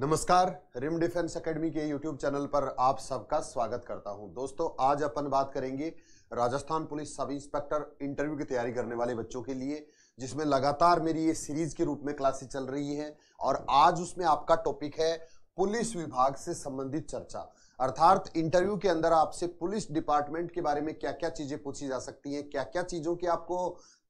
नमस्कार Rim defence academy के YouTube channel पर आप सबका स्वागत करता हूं दोस्तों आज अपन बात करेंगे Rajasthan police sub inspector interview की तैयारी करने वाले बच्चों के लिए जिसमें लगातार मेरी ये सीरीज के रूप में क्लासेस चल रही है और आज उसमें आपका टॉपिक है पुलिस विभाग से संबंधित चर्चा अर्थात इंटरव्यू के अंदर आपसे पुलिस डिपार्टमेंट के बारे में क्या क्या चीज़ें पूछी जा सकती हैं क्या क्या चीज़ों की आपको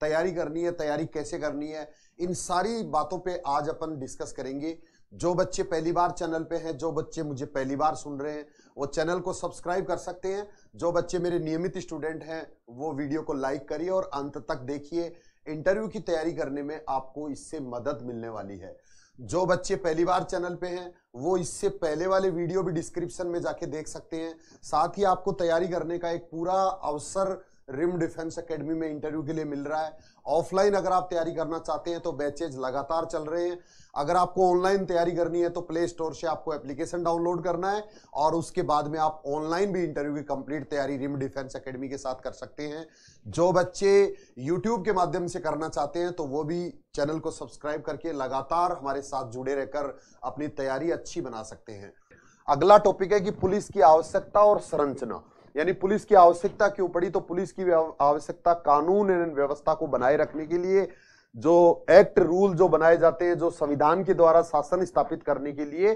तैयारी करनी है तैयारी कैसे करनी है इन सारी बातों पे आज अपन डिस्कस करेंगे जो बच्चे पहली बार चैनल पे हैं जो बच्चे मुझे पहली बार सुन रहे हैं वो चैनल को सब्सक्राइब कर सकते हैं जो बच्चे मेरे नियमित स्टूडेंट हैं वो वीडियो को लाइक करिए और अंत तक देखिए इंटरव्यू की तैयारी करने में आपको इससे मदद मिलने वाली है जो बच्चे पहली बार चैनल पे हैं वो इससे पहले वाले वीडियो भी डिस्क्रिप्शन में जाके देख सकते हैं साथ ही आपको तैयारी करने का एक पूरा अवसर रिम डिफेंस एकेडमी में इंटरव्यू के लिए मिल रहा है ऑफलाइन अगर आप तैयारी करना चाहते हैं तो बैचेज लगातार चल रहे हैं अगर आपको ऑनलाइन तैयारी करनी है तो प्ले स्टोर से आपको एप्लीकेशन डाउनलोड करना है और उसके बाद में आप ऑनलाइन भी इंटरव्यू की कंप्लीट तैयारी रिम डिफेंस एकेडमी के साथ कर सकते हैं जो बच्चे यूट्यूब के माध्यम से करना चाहते हैं तो वो भी चैनल को सब्सक्राइब करके लगातार हमारे साथ जुड़े रहकर अपनी तैयारी अच्छी बना सकते हैं अगला टॉपिक है कि पुलिस की आवश्यकता और संरचना यानी पुलिस की आवश्यकता क्यों पड़ी तो पुलिस की आवश्यकता कानून एवं व्यवस्था को बनाए रखने के लिए जो एक्ट रूल जो बनाए जाते हैं जो संविधान के द्वारा शासन स्थापित करने के लिए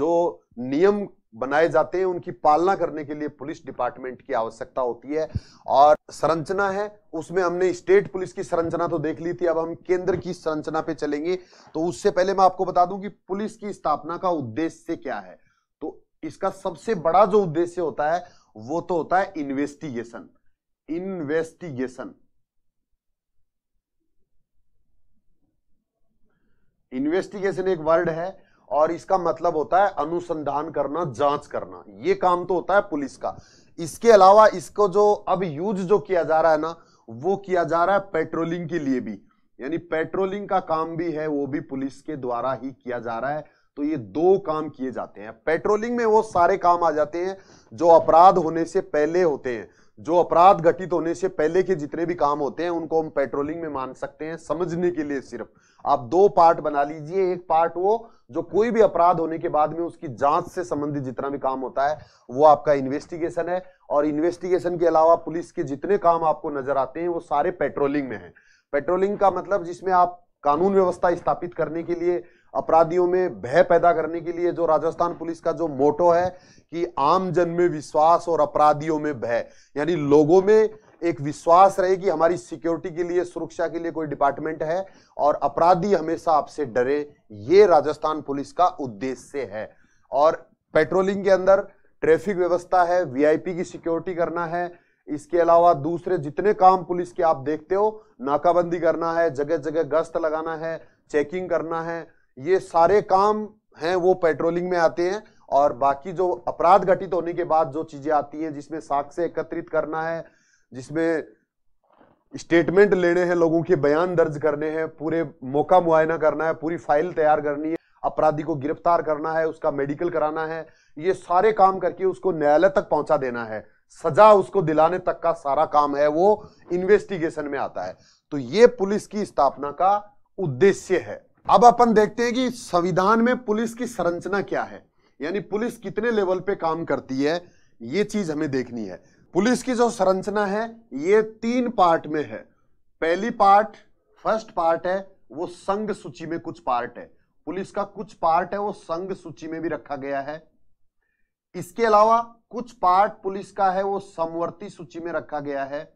जो नियम बनाए जाते हैं उनकी पालना करने के लिए पुलिस डिपार्टमेंट की आवश्यकता होती है और संरचना है उसमें हमने स्टेट पुलिस की संरचना तो देख ली थी अब हम केंद्र की संरचना पे चलेंगे तो उससे पहले मैं आपको बता दूं कि पुलिस की स्थापना का उद्देश्य क्या है तो इसका सबसे बड़ा जो उद्देश्य होता है वो तो होता है इन्वेस्टिगेशन इन्वेस्टिगेशन इन्वेस्टिगेशन एक वर्ड है और इसका मतलब होता है अनुसंधान करना जांच करना ये काम तो होता है पुलिस का इसके अलावा इसको जो अब यूज जो किया जा रहा है ना वो किया जा रहा है पेट्रोलिंग के लिए भी यानी पेट्रोलिंग का काम भी है वो भी पुलिस के द्वारा ही किया जा रहा है तो ये दो काम किए जाते हैं पेट्रोलिंग में वो सारे काम आ जाते हैं जो अपराध होने से पहले होते हैं जो अपराध घटित होने से पहले के जितने भी काम होते हैं उनको हम पेट्रोलिंग में मान सकते हैं समझने के लिए सिर्फ आप दो पार्ट बना लीजिए एक पार्ट वो जो कोई भी अपराध होने के बाद में उसकी जांच से संबंधित जितना भी काम होता है वो आपका इन्वेस्टिगेशन है और इन्वेस्टिगेशन के अलावा पुलिस के जितने काम आपको नजर आते हैं वो सारे पेट्रोलिंग में है पेट्रोलिंग का मतलब जिसमें आप कानून व्यवस्था स्थापित करने के लिए अपराधियों में भय पैदा करने के लिए जो राजस्थान पुलिस का जो मोटो है कि आम जन में विश्वास और अपराधियों में भय यानी लोगों में एक विश्वास रहे कि हमारी सिक्योरिटी के लिए सुरक्षा के लिए कोई डिपार्टमेंट है और अपराधी हमेशा आपसे डरे ये राजस्थान पुलिस का उद्देश्य है और पेट्रोलिंग के अंदर ट्रैफिक व्यवस्था है वीआईपी की सिक्योरिटी करना है इसके अलावा दूसरे जितने काम पुलिस के आप देखते हो नाकाबंदी करना है जगह जगह गश्त लगाना है चेकिंग करना है ये सारे काम हैं वो पेट्रोलिंग में आते हैं और बाकी जो अपराध घटित होने के बाद जो चीजें आती हैं जिसमें साक्ष्य एकत्रित करना है जिसमें स्टेटमेंट लेने हैं लोगों के बयान दर्ज करने हैं पूरे मौका मुआयना करना है पूरी फाइल तैयार करनी है अपराधी को गिरफ्तार करना है उसका मेडिकल कराना है ये सारे काम करके उसको न्यायालय तक पहुंचा देना है सजा उसको दिलाने तक का सारा काम है वो इन्वेस्टिगेशन में आता है तो ये पुलिस की स्थापना का उद्देश्य है अब अपन देखते हैं कि संविधान में पुलिस की संरचना क्या है यानी पुलिस कितने लेवल पे काम करती है ये चीज हमें देखनी है पुलिस की जो संरचना है ये तीन पार्ट में है पहली पार्ट फर्स्ट पार्ट है वो संघ सूची में कुछ पार्ट है पुलिस का कुछ पार्ट है वो संघ सूची में भी रखा गया है इसके अलावा कुछ पार्ट पुलिस का है वो समवर्ती सूची में रखा गया है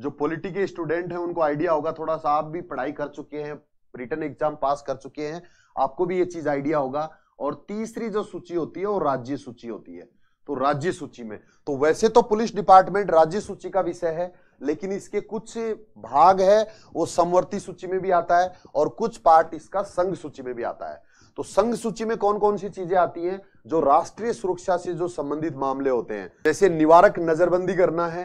जो पॉलिटी के स्टूडेंट हैं उनको आइडिया होगा थोड़ा सा आप भी पढ़ाई कर चुके हैं रिटर्न एग्जाम पास कर चुके हैं आपको भी ये चीज आइडिया होगा और तीसरी जो सूची होती है वो राज्य सूची होती है तो राज्य सूची में तो वैसे तो पुलिस डिपार्टमेंट राज्य सूची का विषय है लेकिन इसके कुछ भाग है वो समवर्ती सूची में भी आता है और कुछ पार्ट इसका संघ सूची में भी आता है तो संघ सूची में कौन कौन सी चीजें आती हैं जो राष्ट्रीय सुरक्षा से जो संबंधित मामले होते हैं जैसे निवारक नजरबंदी करना है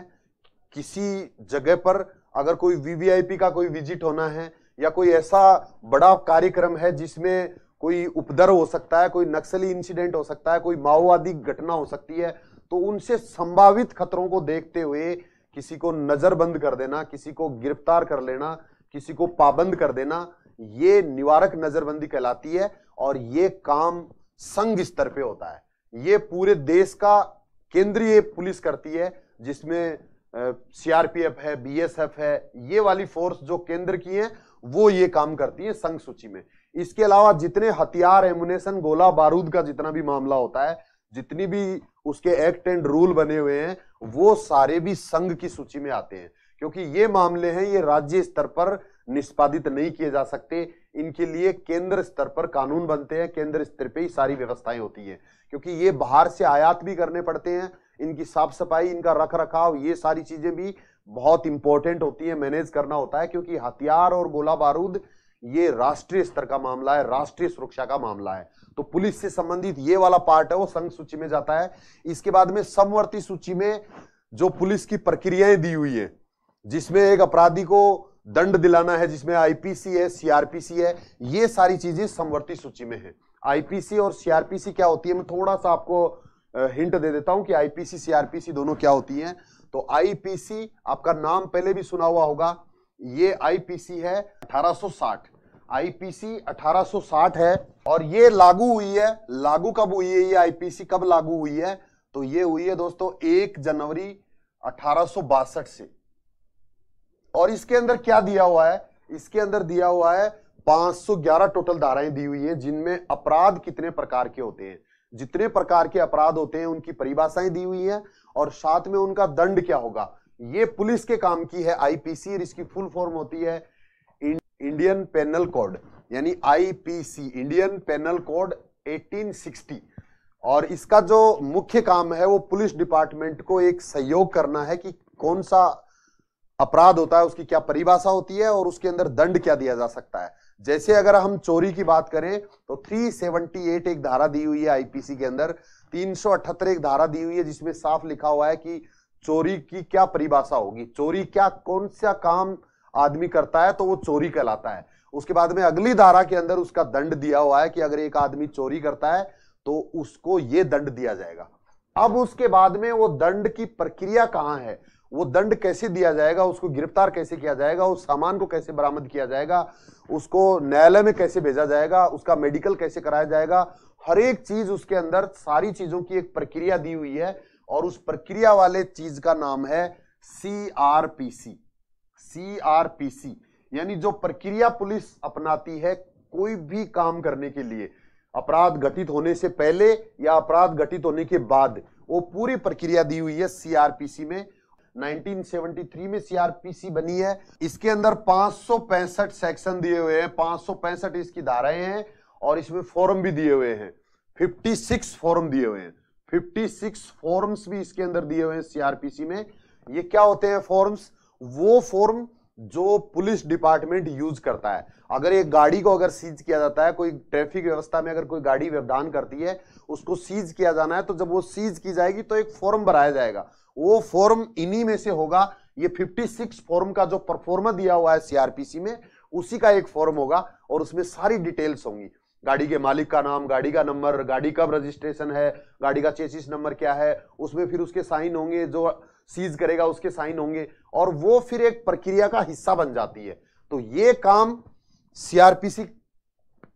किसी जगह पर अगर कोई वीवीआईपी का कोई विजिट होना है या कोई ऐसा बड़ा कार्यक्रम है जिसमें कोई उपद्रव हो सकता है कोई नक्सली इंसिडेंट हो सकता है कोई माओवादी घटना हो सकती है तो उनसे संभावित खतरों को देखते हुए किसी को नजरबंद कर देना किसी को गिरफ्तार कर लेना किसी को पाबंद कर देना ये निवारक नजरबंदी कहलाती है और ये काम संघ स्तर पे होता है ये पूरे देश का केंद्रीय पुलिस करती है जिसमें सीआरपीएफ है बीएसएफ है ये वाली फोर्स जो केंद्र की है वो ये काम करती है संघ सूची में इसके अलावा जितने हथियार एमुनेशन गोला बारूद का जितना भी मामला होता है जितनी भी उसके एक्ट एंड रूल बने हुए हैं वो सारे भी संघ की सूची में आते हैं क्योंकि ये मामले हैं ये राज्य स्तर पर निष्पादित नहीं किए जा सकते इनके लिए केंद्र स्तर पर कानून बनते हैं केंद्र स्तर पे ही सारी व्यवस्थाएं होती हैं क्योंकि ये बाहर से आयात भी करने पड़ते हैं इनकी साफ सफाई इनका रख रखाव ये सारी चीजें भी बहुत इंपॉर्टेंट होती है मैनेज करना होता है क्योंकि हथियार और गोला बारूद ये राष्ट्रीय स्तर का मामला है राष्ट्रीय सुरक्षा का मामला है तो पुलिस से संबंधित ये वाला पार्ट है वो संघ सूची में जाता है इसके बाद में समवर्ती सूची में जो पुलिस की प्रक्रियाएं दी हुई है जिसमें एक अपराधी को दंड दिलाना है जिसमें आईपीसी है सीआरपीसी है ये सारी चीजें समवर्ती सूची में है आईपीसी और सीआरपीसी क्या होती है मैं थोड़ा सा आपको हिंट दे देता हूं कि आईपीसी सीआरपीसी दोनों क्या होती हैं तो आईपीसी आपका नाम पहले भी सुना हुआ होगा ये आईपीसी है 1860 आईपीसी 1860 है और ये लागू हुई है लागू कब हुई है ये आईपीसी कब लागू हुई है तो ये हुई है दोस्तों एक जनवरी अठारह से और इसके अंदर क्या दिया हुआ है इसके अंदर दिया हुआ है 511 टोटल धाराएं दी हुई है जिनमें अपराध कितने प्रकार के होते हैं जितने प्रकार के अपराध होते हैं उनकी परिभाषाएं दी हुई है और साथ में उनका दंड क्या होगा ये पुलिस के काम की है आईपीसी और इसकी फुल फॉर्म होती है इंडियन पेनल कोड यानी आईपीसी इंडियन पेनल कोड 1860 और इसका जो मुख्य काम है वो पुलिस डिपार्टमेंट को एक सहयोग करना है कि कौन सा अपराध होता है उसकी क्या परिभाषा होती है और उसके अंदर दंड क्या दिया जा सकता है जैसे अगर हम चोरी की बात करें तो 378 एक धारा दी हुई है आईपीसी के अंदर 378 एक धारा दी हुई है जिसमें साफ लिखा हुआ है कि चोरी की क्या परिभाषा होगी चोरी क्या कौन सा काम आदमी करता है तो वो चोरी कहलाता है उसके बाद में अगली धारा के अंदर उसका दंड दिया हुआ है कि अगर एक आदमी चोरी करता है तो उसको ये दंड दिया जाएगा अब उसके बाद में वो दंड की प्रक्रिया कहां है वो दंड कैसे दिया जाएगा उसको गिरफ्तार कैसे किया जाएगा उस सामान को कैसे बरामद किया जाएगा उसको न्यायालय में कैसे भेजा जाएगा उसका मेडिकल कैसे कराया जाएगा हर एक चीज उसके अंदर सारी चीजों की एक प्रक्रिया दी हुई है और उस प्रक्रिया वाले चीज का नाम है C R P C C R P C यानी जो प्रक्रिया पुलिस अपनाती है कोई भी काम करने के लिए अपराध घटित होने से पहले या अपराध घटित होने के बाद वो पूरी प्रक्रिया दी हुई है सीआरपीसी में 1973 में सीआरपीसी बनी है इसके अंदर पांच सेक्शन दिए हुए हैं पांच इसकी धाराएं हैं और इसमें फॉर्म भी दिए हुए हैं 56 फॉर्म दिए हुए हैं 56 फॉर्म्स भी इसके अंदर दिए हुए हैं सीआरपीसी में ये क्या होते हैं फॉर्म्स वो फॉर्म जो पुलिस डिपार्टमेंट यूज करता है अगर एक गाड़ी को अगर सीज किया जाता है कोई ट्रैफिक व्यवस्था में अगर कोई गाड़ी व्यवधान करती है उसको सीज किया जाना है तो जब वो सीज की जाएगी तो एक फॉर्म भराया जाएगा वो फॉर्म इन्हीं में से होगा ये 56 फॉर्म का जो परफॉर्मा दिया हुआ है सीआरपीसी में उसी का एक फॉर्म होगा और उसमें सारी डिटेल्स होंगी गाड़ी के मालिक का नाम गाड़ी का नंबर गाड़ी कब रजिस्ट्रेशन है गाड़ी का चेसिस नंबर क्या है उसमें फिर उसके साइन होंगे जो सीज करेगा उसके साइन होंगे और वो फिर एक प्रक्रिया का हिस्सा बन जाती है तो ये काम सीआरपीसी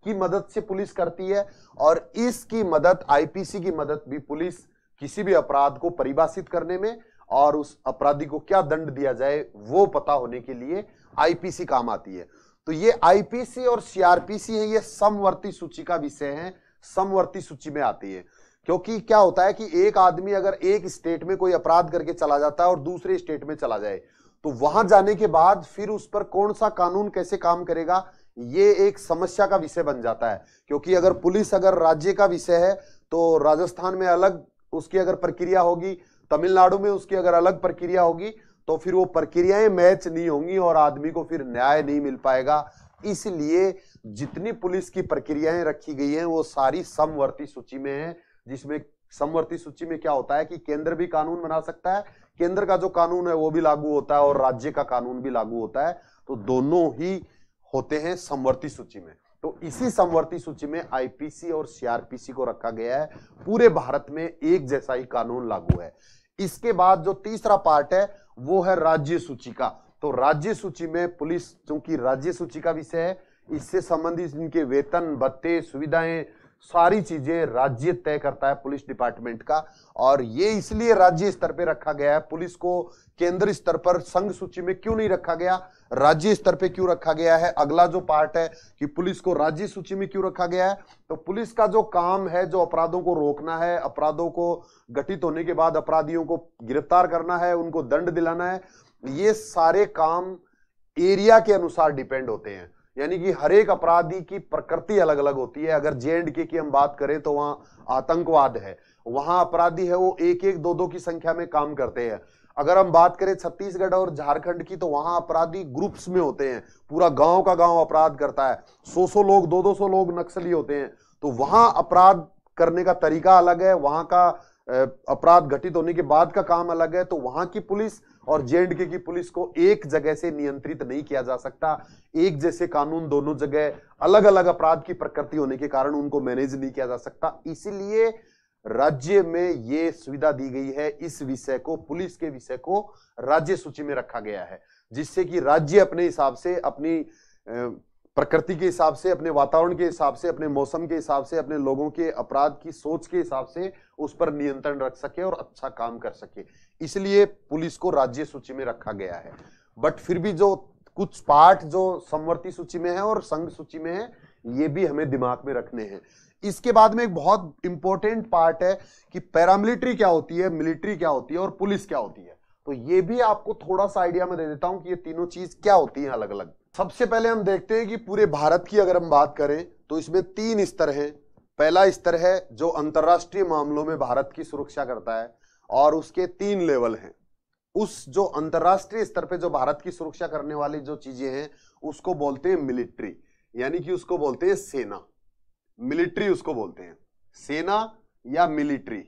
की मदद से पुलिस करती है और इसकी मदद आईपीसी की मदद भी पुलिस किसी भी अपराध को परिभाषित करने में और उस अपराधी को क्या दंड दिया जाए वो पता होने के लिए आईपीसी काम आती है तो ये आईपीसी और सीआरपीसी है ये समवर्ती सूची का विषय है समवर्ती सूची में आती है क्योंकि क्या होता है कि एक आदमी अगर एक स्टेट में कोई अपराध करके चला जाता है और दूसरे स्टेट में चला जाए तो वहां जाने के बाद फिर उस पर कौन सा कानून कैसे काम करेगा ये एक समस्या का विषय बन जाता है क्योंकि अगर पुलिस अगर राज्य का विषय है तो राजस्थान में अलग उसकी अगर प्रक्रिया होगी तमिलनाडु में उसकी अगर अलग प्रक्रिया होगी तो फिर वो प्रक्रियाएं मैच नहीं होंगी और आदमी को फिर न्याय नहीं मिल पाएगा इसलिए जितनी पुलिस की प्रक्रियाएं रखी गई हैं वो सारी समवर्ती सूची में है जिसमें समवर्ती सूची में क्या होता है कि केंद्र भी कानून बना सकता है केंद्र का जो कानून है वो भी लागू होता है और राज्य का कानून भी लागू होता है तो दोनों ही होते हैं समवर्ती सूची में तो इसी समवर्ती सूची में आईपीसी और सीआरपीसी को रखा गया है पूरे भारत में एक जैसा ही कानून लागू है इसके बाद जो तीसरा पार्ट है वो है राज्य सूची का तो राज्य सूची में पुलिस चूंकि राज्य सूची का विषय है इससे संबंधित इनके वेतन भत्ते सुविधाएं सारी चीजें राज्य तय करता है पुलिस डिपार्टमेंट का और ये इसलिए राज्य स्तर पे रखा गया है पुलिस को केंद्र स्तर पर संघ सूची में क्यों नहीं रखा गया राज्य स्तर पे क्यों रखा गया है अगला जो पार्ट है कि पुलिस को राज्य सूची में क्यों रखा गया है तो पुलिस का जो काम है जो अपराधों को रोकना है अपराधों को गठित होने के बाद अपराधियों को गिरफ्तार करना है उनको दंड दिलाना है ये सारे काम एरिया के अनुसार डिपेंड होते हैं यानी कि हर एक अपराधी की प्रकृति अलग अलग होती है अगर जे एंड के की हम बात करें तो वहां आतंकवाद है वहां अपराधी है वो एक एक दो दो की संख्या में काम करते हैं अगर हम बात करें छत्तीसगढ़ और झारखंड की तो वहां अपराधी ग्रुप्स में होते हैं पूरा गांव का गांव अपराध करता है सौ सौ लोग दो दो सौ लोग नक्सली होते हैं तो वहां अपराध करने का तरीका अलग है वहां का अपराध घटित होने के बाद का काम अलग है तो वहां की पुलिस और जे के की पुलिस को एक जगह से नियंत्रित नहीं किया जा सकता एक जैसे कानून दोनों जगह अलग अलग अपराध की प्रकृति होने के कारण उनको मैनेज नहीं किया जा सकता इसलिए राज्य में ये सुविधा दी गई है इस विषय को पुलिस के विषय को राज्य सूची में रखा गया है जिससे कि राज्य अपने हिसाब से अपनी प्रकृति के हिसाब से अपने वातावरण के हिसाब से अपने मौसम के हिसाब से अपने लोगों के अपराध की सोच के हिसाब से उस पर नियंत्रण रख सके और अच्छा काम कर सके इसलिए पुलिस को राज्य सूची में रखा गया है बट फिर भी जो कुछ पार्ट जो समवर्ती सूची में है और संघ सूची में है ये भी हमें दिमाग में रखने हैं इसके बाद में एक बहुत इंपॉर्टेंट पार्ट है कि पैरामिलिट्री क्या होती है मिलिट्री क्या होती है और पुलिस क्या होती है तो ये भी आपको थोड़ा सा आइडिया में दे देता हूं कि ये तीनों चीज क्या होती है अलग अलग सबसे पहले हम देखते हैं कि पूरे भारत की अगर हम बात करें तो इसमें तीन स्तर है पहला स्तर है जो अंतर्राष्ट्रीय मामलों में भारत की सुरक्षा करता है और उसके तीन लेवल हैं उस जो अंतर्राष्ट्रीय स्तर पे जो भारत की सुरक्षा करने वाली जो चीजें हैं उसको बोलते हैं मिलिट्री यानी कि उसको बोलते हैं सेना मिलिट्री उसको बोलते हैं सेना या मिलिट्री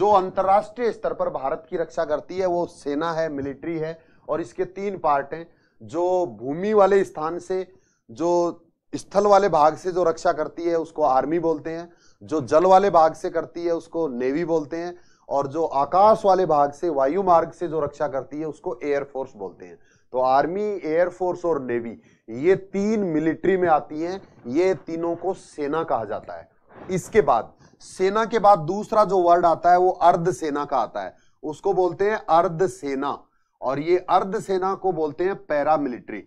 जो अंतर्राष्ट्रीय स्तर पर भारत की रक्षा करती है वो सेना है मिलिट्री है और इसके तीन पार्ट हैं जो भूमि वाले स्थान से जो स्थल वाले भाग से जो रक्षा करती है उसको आर्मी बोलते हैं जो जल वाले भाग से करती है उसको नेवी बोलते हैं और जो आकाश वाले भाग से वायु मार्ग से जो रक्षा करती है उसको एयरफोर्स बोलते हैं तो आर्मी एयरफोर्स और नेवी ये तीन मिलिट्री में आती हैं ये तीनों को सेना कहा जाता है इसके बाद सेना के बाद दूसरा जो वर्ड आता है वो अर्ध सेना का आता है उसको बोलते हैं अर्ध सेना और ये अर्ध सेना को बोलते हैं पैरामिलिट्री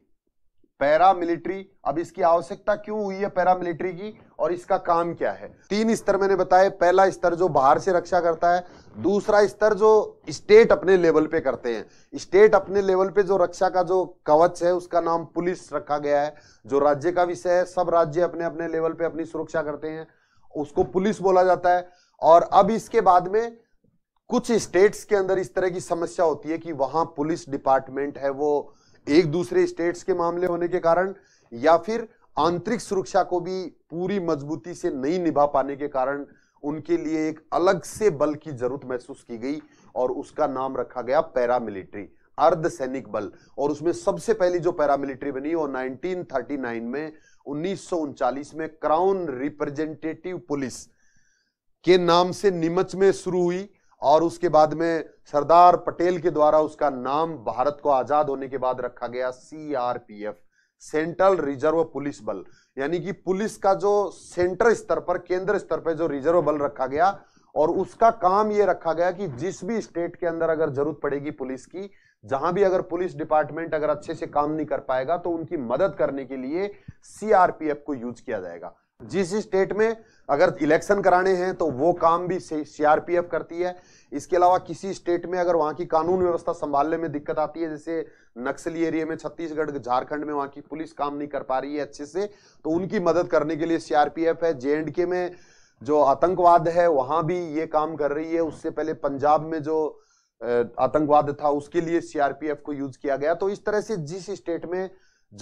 पैरामिलिट्री अब इसकी आवश्यकता क्यों हुई है पैरामिलिट्री की और इसका काम क्या है तीन स्तर मैंने बताए पहला स्तर जो बाहर से रक्षा करता है दूसरा स्तर जो स्टेट अपने लेवल पे करते हैं स्टेट अपने लेवल पे जो रक्षा का जो कवच है उसका नाम पुलिस रखा गया है जो राज्य का विषय है सब राज्य अपने अपने लेवल पे अपनी सुरक्षा करते हैं उसको पुलिस बोला जाता है और अब इसके बाद में कुछ स्टेट्स के अंदर इस तरह की समस्या होती है कि वहां पुलिस डिपार्टमेंट है वो एक दूसरे स्टेट्स के मामले होने के कारण या फिर आंतरिक सुरक्षा को भी पूरी मजबूती से नहीं निभा पाने के कारण उनके लिए एक अलग से बल की जरूरत महसूस की गई और उसका नाम रखा गया पैरामिलिट्री अर्ध सैनिक बल और उसमें सबसे पहली जो पैरामिलिट्री बनी वो 1939 में उन्नीस में क्राउन रिप्रेजेंटेटिव पुलिस के नाम से नीमच में शुरू हुई और उसके बाद में सरदार पटेल के द्वारा उसका नाम भारत को आजाद होने के बाद रखा गया सीआरपीएफ सेंट्रल रिजर्व पुलिस बल यानी कि पुलिस का जो सेंटर स्तर पर केंद्र स्तर पर जो रिजर्व बल रखा गया और उसका काम यह रखा गया कि जिस भी स्टेट के अंदर अगर जरूरत पड़ेगी पुलिस की जहां भी अगर पुलिस डिपार्टमेंट अगर अच्छे से काम नहीं कर पाएगा तो उनकी मदद करने के लिए सीआरपीएफ को यूज किया जाएगा जिस स्टेट में अगर इलेक्शन कराने हैं तो वो काम भी सीआरपीएफ करती है इसके अलावा किसी स्टेट में अगर वहां की कानून व्यवस्था संभालने में दिक्कत आती है जैसे नक्सली एरिया में छत्तीसगढ़ झारखंड में वहां की पुलिस काम नहीं कर पा रही है अच्छे से तो उनकी मदद करने के लिए सीआरपीएफ है जे के में जो आतंकवाद है वहां भी ये काम कर रही है उससे पहले पंजाब में जो आतंकवाद था उसके लिए सीआरपीएफ को यूज किया गया तो इस तरह से जिस स्टेट में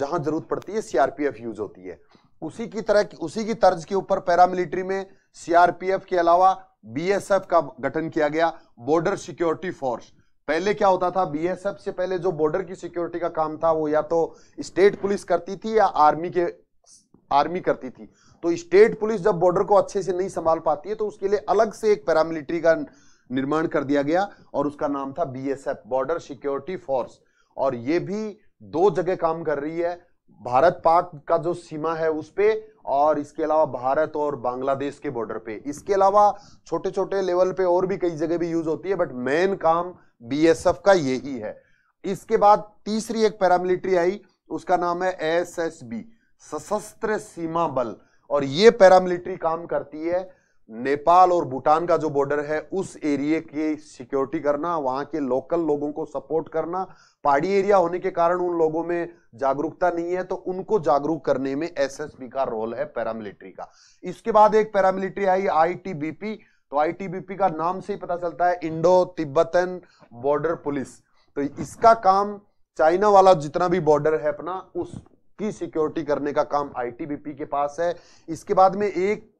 जहां जरूरत पड़ती है सीआरपीएफ यूज होती है उसी की तरह उसी की तर्ज के ऊपर पैरामिलिट्री में सीआरपीएफ के अलावा बीएसएफ का गठन किया गया बॉर्डर सिक्योरिटी फोर्स पहले क्या होता था बीएसएफ से पहले जो बॉर्डर की सिक्योरिटी का काम था वो या तो स्टेट पुलिस करती थी या आर्मी के आर्मी करती थी तो स्टेट पुलिस जब बॉर्डर को अच्छे से नहीं संभाल पाती है तो उसके लिए अलग से एक पैरामिलिट्री का निर्माण कर दिया गया और उसका नाम था बीएसएफ बॉर्डर सिक्योरिटी फोर्स और ये भी दो जगह काम कर रही है भारत पाक का जो सीमा है उस पे और इसके अलावा भारत और बांग्लादेश के बॉर्डर पे इसके अलावा छोटे छोटे लेवल पे और भी कई जगह भी यूज होती है बट मेन काम बीएसएफ का यही है इसके बाद तीसरी एक पैरामिलिट्री आई उसका नाम है एसएसबी सशस्त्र सीमा बल और ये पैरामिलिट्री काम करती है नेपाल और भूटान का जो बॉर्डर है उस एरिए की सिक्योरिटी करना वहां के लोकल लोगों को सपोर्ट करना पहाड़ी एरिया होने के कारण उन लोगों में जागरूकता नहीं है तो उनको जागरूक करने में एसएसबी का रोल है पैरामिलिट्री का इसके बाद एक पैरामिलिट्री आई आईटीबीपी तो आईटीबीपी का नाम से ही पता चलता है इंडो तिब्बतन बॉर्डर पुलिस तो इसका काम चाइना वाला जितना भी बॉर्डर है अपना उसकी सिक्योरिटी करने का काम आईटीबीपी के पास है इसके बाद में एक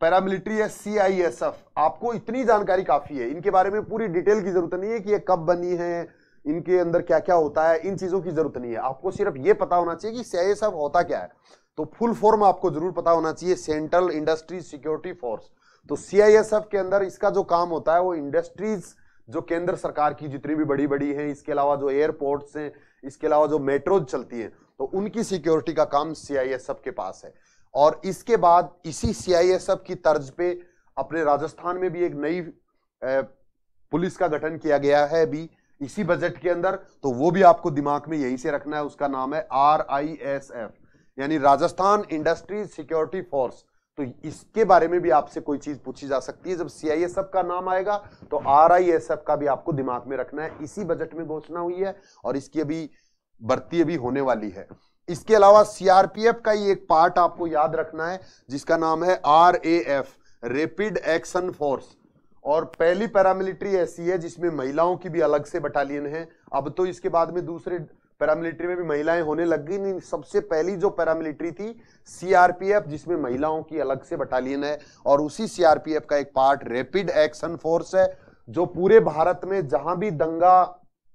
पैरामिलिट्री है सी आई एस एफ आपको इतनी जानकारी काफ़ी है इनके बारे में पूरी डिटेल की ज़रूरत नहीं है कि ये कब बनी है इनके अंदर क्या क्या होता है इन चीज़ों की ज़रूरत नहीं है आपको सिर्फ ये पता होना चाहिए कि सी आई एस एफ होता क्या है तो फुल फॉर्म आपको ज़रूर पता होना चाहिए सेंट्रल इंडस्ट्री सिक्योरिटी फोर्स तो सी आई एस एफ के अंदर इसका जो काम होता है वो इंडस्ट्रीज़ जो केंद्र सरकार की जितनी भी बड़ी बड़ी है इसके अलावा जो एयरपोर्ट्स हैं इसके अलावा जो मेट्रोज चलती हैं तो उनकी सिक्योरिटी का काम सी के पास है और इसके बाद इसी सी की तर्ज पे अपने राजस्थान में भी एक नई पुलिस का गठन किया गया है अभी इसी बजट के अंदर तो वो भी आपको दिमाग में यहीं से रखना है उसका नाम है आर आई एस एफ यानी राजस्थान इंडस्ट्री सिक्योरिटी फोर्स तो इसके बारे में भी आपसे कोई चीज पूछी जा सकती है जब सीआईएसएफ का नाम आएगा तो आर आई एस एफ का भी आपको दिमाग में रखना है इसी बजट में घोषणा हुई है और इसकी अभी भर्ती अभी होने वाली है इसके अलावा सीआरपीएफ का ही एक पार्ट आपको याद रखना है जिसका नाम है R A F rapid action force और पहली पैरामिलिट्री ऐसी है जिसमें महिलाओं की भी अलग से बटालियन है अब तो इसके बाद में दूसरे पैरामिलिट्री में भी महिलाएं होने लग गई नहीं सबसे पहली जो पैरामिलिट्री थी सीआरपीएफ जिसमें महिलाओं की अलग से बटालियन है और उसी सीआरपीएफ का एक पार्ट रैपिड एक्शन फोर्स है जो पूरे भारत में जहां भी दंगा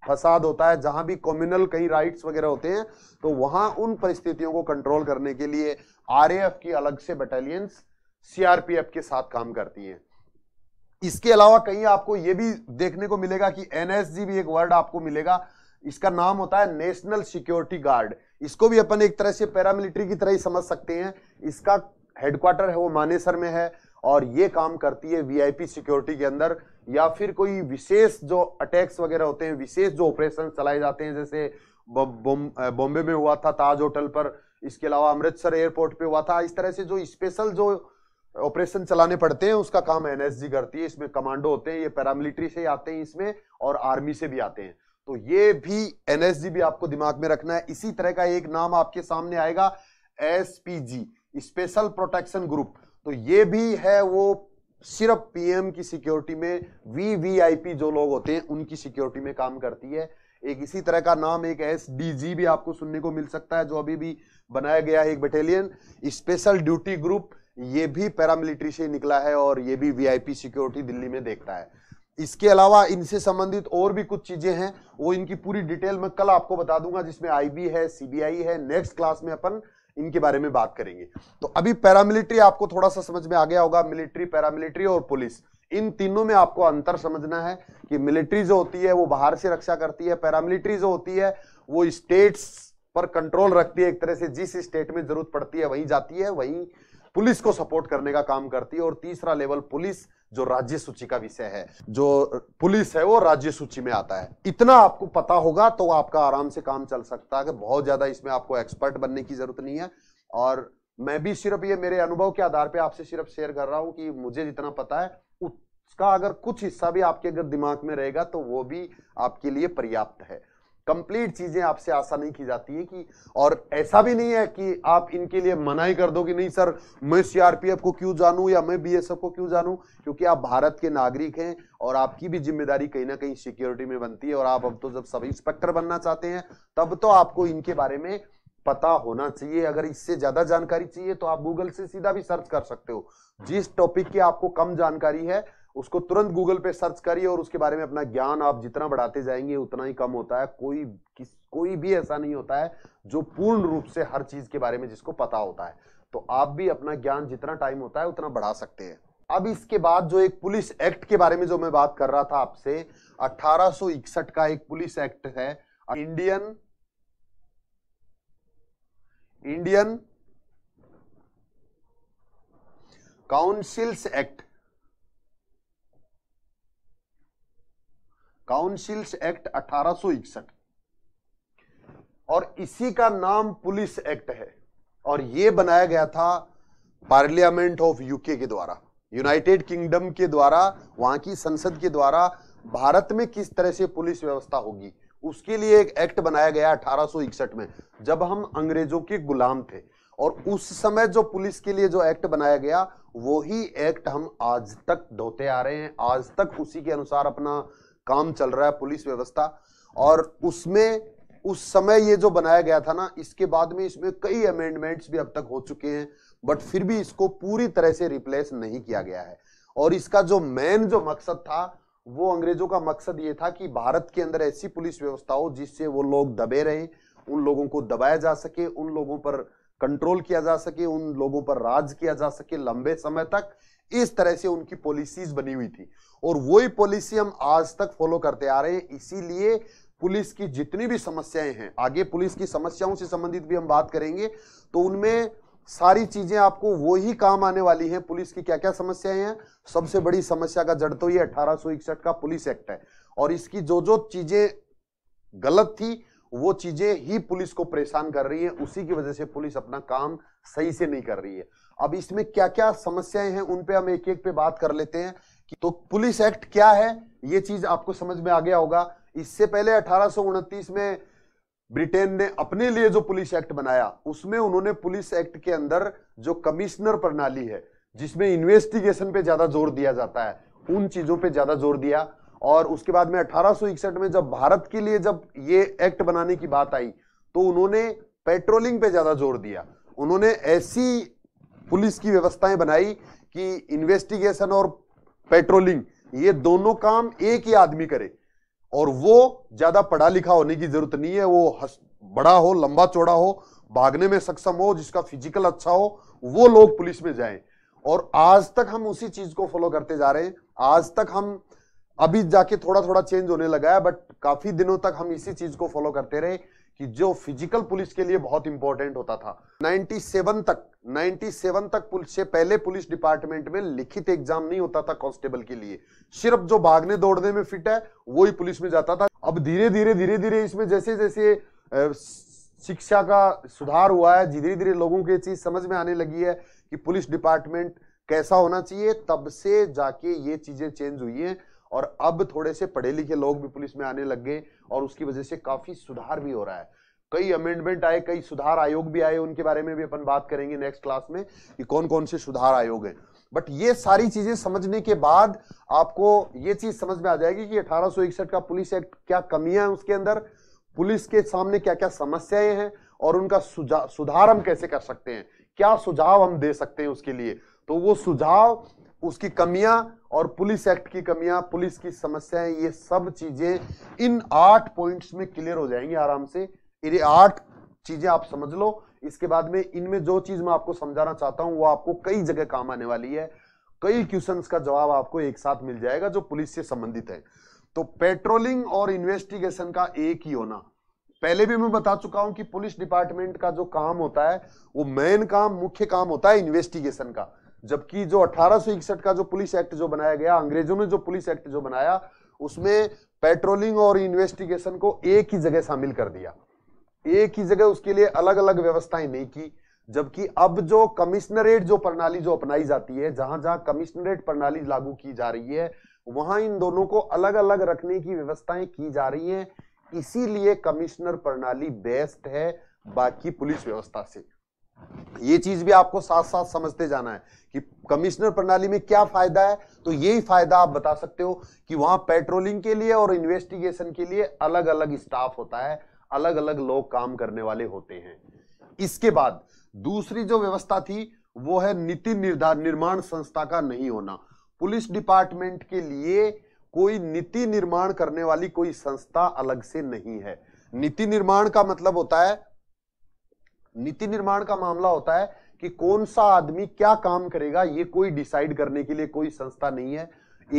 फसाद होता है जहां भी कम्युनल कहीं राइट्स वगैरह होते हैं तो वहां उन परिस्थितियों को कंट्रोल करने के लिए आरएएफ की अलग से बटालियंस सीआरपीएफ के साथ काम करती हैं इसके अलावा कहीं आपको ये भी देखने को मिलेगा कि एनएसजी भी एक वर्ड आपको मिलेगा इसका नाम होता है नेशनल सिक्योरिटी गार्ड इसको भी अपन एक तरह से पैरामिलिट्री की तरह ही समझ सकते हैं इसका हेडक्वार्टर है वो मानेसर में है और ये काम करती है वीआईपी सिक्योरिटी के अंदर या फिर कोई विशेष जो अटैक्स वगैरह होते हैं विशेष जो ऑपरेशन चलाए जाते हैं जैसे बॉम्बे में हुआ था ताज होटल पर इसके अलावा अमृतसर एयरपोर्ट पे हुआ था इस तरह से जो स्पेशल जो ऑपरेशन चलाने पड़ते हैं उसका काम एनएसजी करती है इसमें कमांडो होते हैं ये पैरामिलिट्री से आते हैं इसमें और आर्मी से भी आते हैं तो ये भी एनएसजी भी आपको दिमाग में रखना है इसी तरह का एक नाम आपके सामने आएगा एसपीजी स्पेशल प्रोटेक्शन ग्रुप तो ये भी है वो सिर्फ पीएम की सिक्योरिटी में वीवीआईपी जो लोग होते हैं उनकी सिक्योरिटी में काम करती है एक इसी तरह का नाम एक एस भी आपको सुनने को मिल सकता है जो अभी भी बनाया गया है एक बटालियन स्पेशल ड्यूटी ग्रुप ये भी पैरामिलिट्री से निकला है और ये भी वीआईपी सिक्योरिटी दिल्ली में देखता है इसके अलावा इनसे संबंधित और भी कुछ चीजें हैं वो इनकी पूरी डिटेल में कल आपको बता दूंगा जिसमें आईबी है सीबीआई है नेक्स्ट क्लास में अपन इनके बारे में बात करेंगे तो अभी पैरामिलिट्री आपको थोड़ा सा समझ में आ गया होगा मिलिट्री पैरामिलिट्री और पुलिस इन तीनों में आपको अंतर समझना है कि मिलिट्री जो होती है वो बाहर से रक्षा करती है पैरामिलिट्री जो होती है वो स्टेट्स पर कंट्रोल रखती है एक तरह से जिस स्टेट में जरूरत पड़ती है वहीं जाती है वहीं पुलिस को सपोर्ट करने का काम करती है और तीसरा लेवल पुलिस जो राज्य सूची का विषय है जो पुलिस है वो राज्य सूची में आता है इतना आपको पता होगा तो आपका आराम से काम चल सकता है बहुत ज्यादा इसमें आपको एक्सपर्ट बनने की जरूरत नहीं है और मैं भी सिर्फ ये मेरे अनुभव के आधार पर आपसे सिर्फ शेयर कर रहा हूं कि मुझे जितना पता है उसका अगर कुछ हिस्सा भी आपके अगर दिमाग में रहेगा तो वो भी आपके लिए पर्याप्त है कंप्लीट चीज़ें आपसे आशा नहीं की जाती है कि और ऐसा भी नहीं है कि आप इनके लिए मना कर दो कि नहीं सर मैं सीआरपीएफ को क्यों जानूं या मैं बीएसएफ को क्यों जानूं क्योंकि आप भारत के नागरिक हैं और आपकी भी जिम्मेदारी कहीं ना कहीं सिक्योरिटी में बनती है और आप अब तो जब सब इंस्पेक्टर बनना चाहते हैं तब तो आपको इनके बारे में पता होना चाहिए अगर इससे ज्यादा जानकारी चाहिए तो आप गूगल से सीधा भी सर्च कर सकते हो जिस टॉपिक की आपको कम जानकारी है उसको तुरंत गूगल पे सर्च करिए और उसके बारे में अपना ज्ञान आप जितना बढ़ाते जाएंगे उतना ही कम होता है कोई किस कोई भी ऐसा नहीं होता है जो पूर्ण रूप से हर चीज के बारे में जिसको पता होता है तो आप भी अपना ज्ञान जितना टाइम होता है उतना बढ़ा सकते हैं अब इसके बाद जो एक पुलिस एक्ट के बारे में जो मैं बात कर रहा था आपसे अठारह का एक पुलिस एक्ट है Indian Indian councils act councils act अठारह और इसी का नाम पुलिस एक्ट है और यह बनाया गया था पार्लियामेंट ऑफ यूके के द्वारा यूनाइटेड किंगडम के द्वारा वहां की संसद के द्वारा भारत में किस तरह से पुलिस व्यवस्था होगी उसके लिए एक एक्ट बनाया गया अठारह में जब हम अंग्रेजों के गुलाम थे और उस समय जो पुलिस के लिए जो एक्ट बनाया गया वही एक्ट हम आज तक ढोते आ रहे हैं आज तक उसी के अनुसार अपना काम चल रहा है पुलिस व्यवस्था और उसमें उस समय ये जो बनाया गया था ना इसके बाद में इसमें कई अमेंडमेंट्स भी अब तक हो चुके हैं बट फिर भी इसको पूरी तरह से रिप्लेस नहीं किया गया है और इसका जो मेन जो मकसद था वो अंग्रेजों का मकसद ये था कि भारत के अंदर ऐसी पुलिस व्यवस्था हो जिससे वो लोग दबे रहे उन लोगों को दबाया जा सके उन लोगों पर कंट्रोल किया जा सके उन लोगों पर राज किया जा सके लंबे समय तक इस तरह से उनकी पॉलिसीज बनी हुई थी और वही पॉलिसी हम आज तक फॉलो करते आ रहे हैं इसीलिए पुलिस की जितनी भी समस्याएं हैं आगे पुलिस की समस्याओं से संबंधित भी हम बात करेंगे तो उनमें सारी चीजें आपको वो ही काम आने वाली हैं पुलिस की क्या क्या समस्याएं हैं सबसे बड़ी समस्या का जड़ तो ये अठारह का पुलिस एक्ट है और इसकी जो जो चीजें गलत थी वो चीजें ही पुलिस को परेशान कर रही है उसी की वजह से पुलिस अपना काम सही से नहीं कर रही है अब इसमें क्या क्या समस्याएं हैं उन पे हम एक एक पे बात कर लेते हैं कि तो पुलिस एक्ट क्या है ये चीज आपको समझ में आ गया होगा इससे पहले अठारह में ब्रिटेन ने अपने लिए जो पुलिस एक्ट बनाया उसमें उन्होंने पुलिस एक्ट के अंदर जो कमिश्नर प्रणाली है जिसमें इन्वेस्टिगेशन पे ज्यादा जोर दिया जाता है उन चीजों पे ज्यादा जोर दिया और उसके बाद में अठारह में जब भारत के लिए जब ये एक्ट बनाने की बात आई तो उन्होंने पेट्रोलिंग पे ज्यादा जोर दिया उन्होंने ऐसी पुलिस की व्यवस्थाएं बनाई कि इन्वेस्टिगेशन और पेट्रोलिंग ये दोनों काम एक ही आदमी करे और वो ज्यादा पढ़ा लिखा होने की जरूरत नहीं है वो हस, बड़ा हो लंबा चौड़ा हो भागने में सक्षम हो जिसका फिजिकल अच्छा हो वो लोग पुलिस में जाएं और आज तक हम उसी चीज को फॉलो करते जा रहे हैं आज तक हम अभी जाके थोड़ा थोड़ा चेंज होने लगा है बट काफी दिनों तक हम इसी चीज को फॉलो करते रहे कि जो फिजिकल पुलिस के लिए बहुत इंपॉर्टेंट होता था 97 तक 97 तक पुलिस से पहले पुलिस डिपार्टमेंट में लिखित एग्जाम नहीं होता था कांस्टेबल के लिए सिर्फ जो भागने दौड़ने में फिट है वो ही पुलिस में जाता था अब धीरे धीरे धीरे धीरे इसमें जैसे जैसे शिक्षा का सुधार हुआ है धीरे धीरे लोगों को चीज समझ में आने लगी है कि पुलिस डिपार्टमेंट कैसा होना चाहिए तब से जाके ये चीजें चेंज हुई हैं और अब थोड़े से पढ़े लिखे लोग भी पुलिस में आने लग गए और उसकी वजह से काफ़ी सुधार भी हो रहा है कई अमेंडमेंट आए कई सुधार आयोग भी आए उनके बारे में भी अपन बात करेंगे नेक्स्ट क्लास में कि कौन कौन से सुधार आयोग हैं बट ये सारी चीजें समझने के बाद आपको ये चीज समझ में आ जाएगी कि अठारह का पुलिस एक्ट क्या कमियां हैं उसके अंदर पुलिस के सामने क्या क्या समस्याएं हैं और उनका सुधार हम कैसे कर सकते हैं क्या सुझाव हम दे सकते हैं उसके लिए तो वो सुझाव उसकी कमियां और पुलिस एक्ट की कमियां पुलिस की समस्याएं ये सब चीजें इन आठ पॉइंट्स में क्लियर हो जाएंगी आराम से ये आठ चीजें आप समझ लो इसके बाद में इनमें जो चीज मैं आपको समझाना चाहता हूं वो आपको कई जगह काम आने वाली है कई क्वेश्चंस का जवाब आपको एक साथ मिल जाएगा जो पुलिस से संबंधित है तो पेट्रोलिंग और इन्वेस्टिगेशन का एक ही होना पहले भी मैं बता चुका हूं कि पुलिस डिपार्टमेंट का जो काम होता है वो मेन काम मुख्य काम होता है इन्वेस्टिगेशन का जबकि जो अठारह का जो पुलिस एक्ट जो बनाया गया अंग्रेजों ने जो पुलिस एक्ट जो बनाया उसमें पेट्रोलिंग और इन्वेस्टिगेशन को एक ही जगह शामिल कर दिया एक ही जगह उसके लिए अलग अलग व्यवस्थाएं नहीं की जबकि अब जो कमिश्नरेट जो प्रणाली जो अपनाई जाती है जहां जहां कमिश्नरेट प्रणाली लागू की जा रही है वहां इन दोनों को अलग अलग रखने की व्यवस्थाएं की जा रही हैं इसीलिए कमिश्नर प्रणाली बेस्ट है बाकी पुलिस व्यवस्था से ये चीज भी आपको साथ साथ समझते जाना है कि कमिश्नर प्रणाली में क्या फायदा है तो यही फायदा आप बता सकते हो कि वहां पेट्रोलिंग के लिए और इन्वेस्टिगेशन के लिए अलग अलग स्टाफ होता है अलग अलग लोग काम करने वाले होते हैं इसके बाद दूसरी जो व्यवस्था थी वो है नीति निर्माण संस्था का नहीं होना पुलिस डिपार्टमेंट के लिए कोई नीति निर्माण करने वाली कोई संस्था अलग से नहीं है नीति निर्माण का मतलब होता है नीति निर्माण का मामला होता है कि कौन सा आदमी क्या काम करेगा ये कोई डिसाइड करने के लिए कोई संस्था नहीं है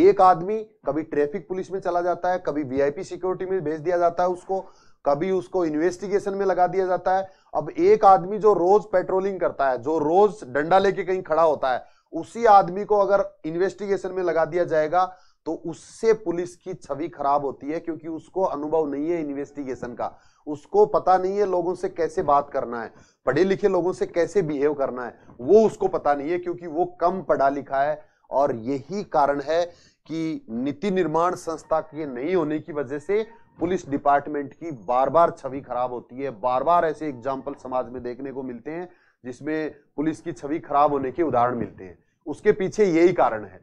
एक आदमी कभी ट्रैफिक पुलिस में चला जाता है कभी वीआईपी सिक्योरिटी में भेज दिया जाता है उसको कभी उसको इन्वेस्टिगेशन में लगा दिया जाता है अब एक आदमी जो रोज पेट्रोलिंग करता है जो रोज डंडा लेके कहीं खड़ा होता है उसी आदमी को अगर इन्वेस्टिगेशन में लगा दिया जाएगा तो उससे पुलिस की छवि खराब होती है क्योंकि उसको अनुभव नहीं है इन्वेस्टिगेशन का उसको पता नहीं है लोगों से कैसे बात करना है पढ़े लिखे लोगों से कैसे बिहेव करना है वो उसको पता नहीं है क्योंकि वो कम पढ़ा लिखा है और यही कारण है कि नीति निर्माण संस्था के नहीं होने की वजह से पुलिस डिपार्टमेंट की बार बार छवि खराब होती है बार बार ऐसे एग्जाम्पल समाज में देखने को मिलते हैं जिसमें पुलिस की छवि खराब होने के उदाहरण मिलते हैं उसके पीछे यही कारण है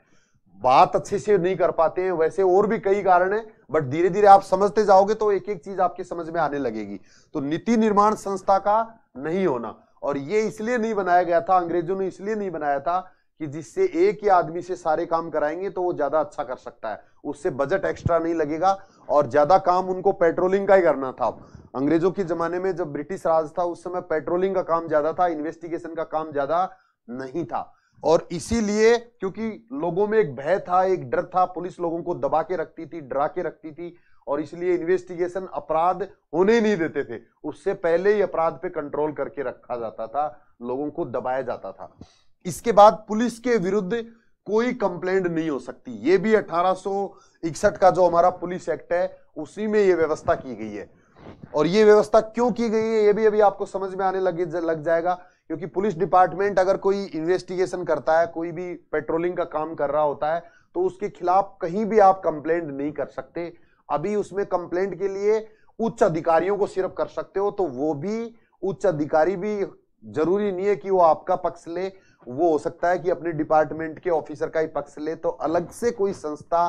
बात अच्छे से नहीं कर पाते हैं वैसे और भी कई कारण हैं बट धीरे धीरे आप समझते जाओगे तो एक एक चीज आपके समझ में आने लगेगी तो नीति निर्माण संस्था का नहीं होना और ये इसलिए नहीं बनाया गया था अंग्रेजों ने इसलिए नहीं बनाया था कि जिससे एक ही आदमी से सारे काम कराएंगे तो वो ज्यादा अच्छा कर सकता है उससे बजट एक्स्ट्रा नहीं लगेगा और ज्यादा काम उनको पेट्रोलिंग का ही करना था अंग्रेजों के जमाने में जब ब्रिटिश राज था उस समय पेट्रोलिंग का काम ज्यादा था इन्वेस्टिगेशन का काम ज्यादा नहीं था और इसीलिए क्योंकि लोगों में एक भय था एक डर था पुलिस लोगों को दबा के रखती थी डरा के रखती थी और इसलिए इन्वेस्टिगेशन अपराध होने नहीं देते थे उससे पहले ही अपराध पे कंट्रोल करके रखा जाता था लोगों को दबाया जाता था इसके बाद पुलिस के विरुद्ध कोई कंप्लेंट नहीं हो सकती ये भी अठारह का जो हमारा पुलिस एक्ट है उसी में ये व्यवस्था की गई है और ये व्यवस्था क्यों की गई है ये भी अभी आपको समझ में आने लगे लग जाएगा क्योंकि पुलिस डिपार्टमेंट अगर कोई इन्वेस्टिगेशन करता है कोई भी पेट्रोलिंग का काम कर रहा होता है तो उसके खिलाफ कहीं भी आप कंप्लेंट नहीं कर सकते अभी उसमें कंप्लेंट के लिए उच्च अधिकारियों को सिर्फ कर सकते हो तो वो भी उच्च अधिकारी भी जरूरी नहीं है कि वो आपका पक्ष ले वो हो सकता है कि अपने डिपार्टमेंट के ऑफिसर का ही पक्ष ले तो अलग से कोई संस्था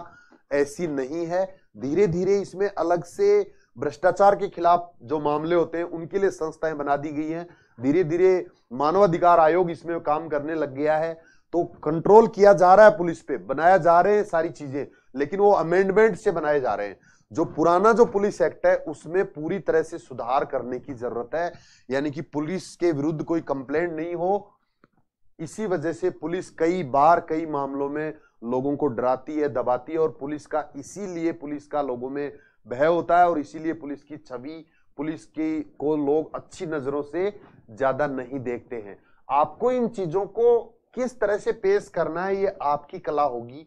ऐसी नहीं है धीरे धीरे इसमें अलग से भ्रष्टाचार के खिलाफ जो मामले होते हैं उनके लिए संस्थाएं बना दी गई हैं धीरे धीरे मानवाधिकार आयोग इसमें काम करने लग गया है तो कंट्रोल किया जा रहा है पुलिस पे बनाया जा रहे हैं सारी चीजें लेकिन वो अमेंडमेंट से बनाए जा रहे हैं जो पुराना जो पुलिस एक्ट है उसमें पूरी तरह से सुधार करने की जरूरत है यानी कि पुलिस के विरुद्ध कोई कंप्लेंट नहीं हो इसी वजह से पुलिस कई बार कई मामलों में लोगों को डराती है दबाती है और पुलिस का इसीलिए पुलिस का लोगों में भय होता है और इसीलिए पुलिस की छवि पुलिस की को लोग अच्छी नजरों से ज्यादा नहीं देखते हैं आपको इन चीजों को किस तरह से पेश करना है ये आपकी कला होगी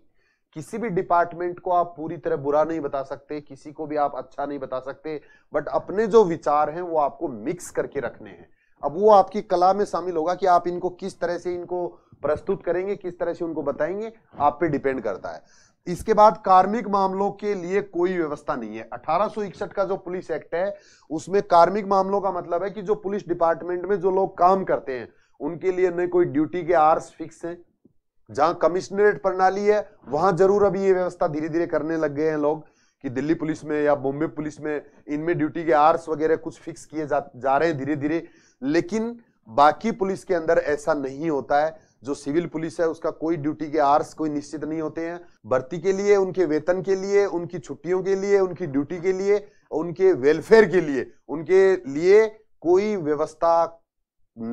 किसी भी डिपार्टमेंट को आप पूरी तरह बुरा नहीं बता सकते किसी को भी आप अच्छा नहीं बता सकते बट अपने जो विचार हैं वो आपको मिक्स करके रखने हैं अब वो आपकी कला में शामिल होगा कि आप इनको किस तरह से इनको प्रस्तुत करेंगे किस तरह से उनको बताएंगे आप पे डिपेंड करता है इसके बाद कार्मिक मामलों के लिए कोई व्यवस्था नहीं है अठारह का जो पुलिस एक्ट है उसमें कार्मिक मामलों का मतलब है कि जो पुलिस डिपार्टमेंट में जो लोग काम करते हैं उनके लिए न कोई ड्यूटी के आर्स फिक्स हैं जहां कमिश्नरेट प्रणाली है वहां जरूर अभी ये व्यवस्था धीरे धीरे करने लग गए हैं लोग कि दिल्ली पुलिस में या बॉम्बे पुलिस में इनमें ड्यूटी के आर्स वगैरह कुछ फिक्स किए जा, जा रहे हैं धीरे धीरे लेकिन बाकी पुलिस के अंदर ऐसा नहीं होता है जो सिविल पुलिस है उसका कोई ड्यूटी के आर्स कोई निश्चित नहीं होते हैं भर्ती के लिए उनके वेतन के लिए उनकी छुट्टियों के लिए उनकी ड्यूटी के लिए उनके वेलफेयर के लिए उनके लिए कोई व्यवस्था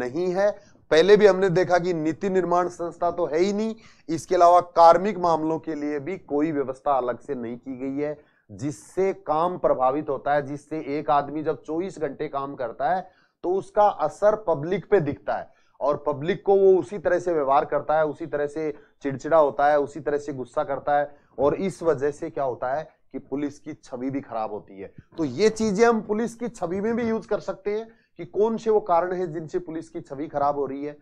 नहीं है पहले भी हमने देखा कि नीति निर्माण संस्था तो है ही नहीं इसके अलावा कार्मिक मामलों के लिए भी कोई व्यवस्था अलग से नहीं की गई है जिससे काम प्रभावित होता है जिससे एक आदमी जब 24 घंटे काम करता है तो उसका असर पब्लिक पे दिखता है और पब्लिक को वो उसी तरह से व्यवहार करता है उसी तरह से चिड़चिड़ा होता है उसी तरह से गुस्सा करता है और इस वजह से क्या होता है कि पुलिस की छवि भी खराब होती है तो ये चीजें हम पुलिस की छवि में भी यूज कर सकते हैं कि कौन से वो कारण है जिनसे पुलिस की छवि खराब हो रही है